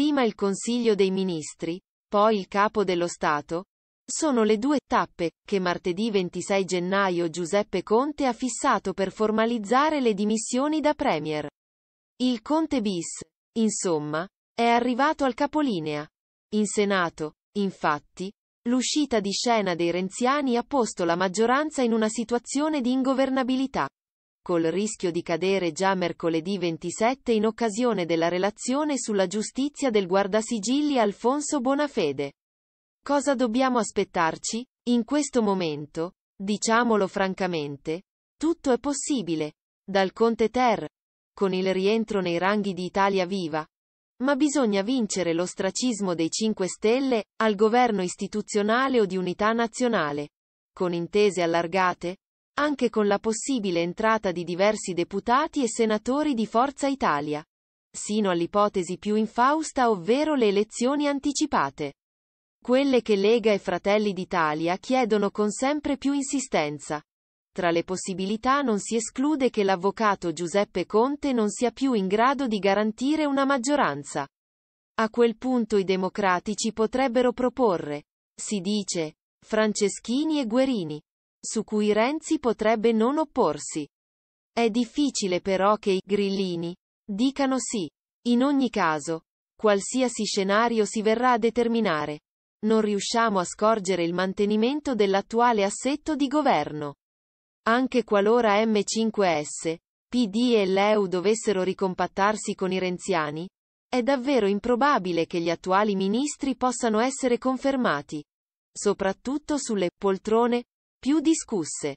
prima il Consiglio dei Ministri, poi il Capo dello Stato, sono le due tappe che martedì 26 gennaio Giuseppe Conte ha fissato per formalizzare le dimissioni da Premier. Il Conte bis, insomma, è arrivato al capolinea. In Senato, infatti, l'uscita di scena dei renziani ha posto la maggioranza in una situazione di ingovernabilità col rischio di cadere già mercoledì 27 in occasione della relazione sulla giustizia del guardasigilli Alfonso Bonafede. Cosa dobbiamo aspettarci? In questo momento, diciamolo francamente, tutto è possibile, dal Conte Ter, con il rientro nei ranghi di Italia Viva. Ma bisogna vincere l'ostracismo dei 5 Stelle, al governo istituzionale o di unità nazionale. Con intese allargate, anche con la possibile entrata di diversi deputati e senatori di Forza Italia, sino all'ipotesi più infausta ovvero le elezioni anticipate. Quelle che Lega e Fratelli d'Italia chiedono con sempre più insistenza. Tra le possibilità non si esclude che l'avvocato Giuseppe Conte non sia più in grado di garantire una maggioranza. A quel punto i democratici potrebbero proporre, si dice, Franceschini e Guerini su cui Renzi potrebbe non opporsi. È difficile però che i grillini dicano sì. In ogni caso, qualsiasi scenario si verrà a determinare. Non riusciamo a scorgere il mantenimento dell'attuale assetto di governo. Anche qualora M5S, PD e LEU dovessero ricompattarsi con i renziani, è davvero improbabile che gli attuali ministri possano essere confermati, soprattutto sulle poltrone più discusse.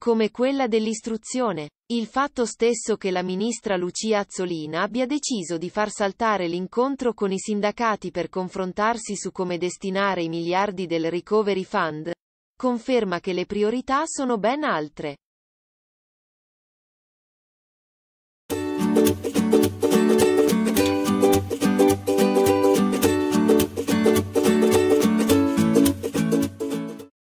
Come quella dell'istruzione. Il fatto stesso che la ministra Lucia Azzolina abbia deciso di far saltare l'incontro con i sindacati per confrontarsi su come destinare i miliardi del Recovery Fund, conferma che le priorità sono ben altre.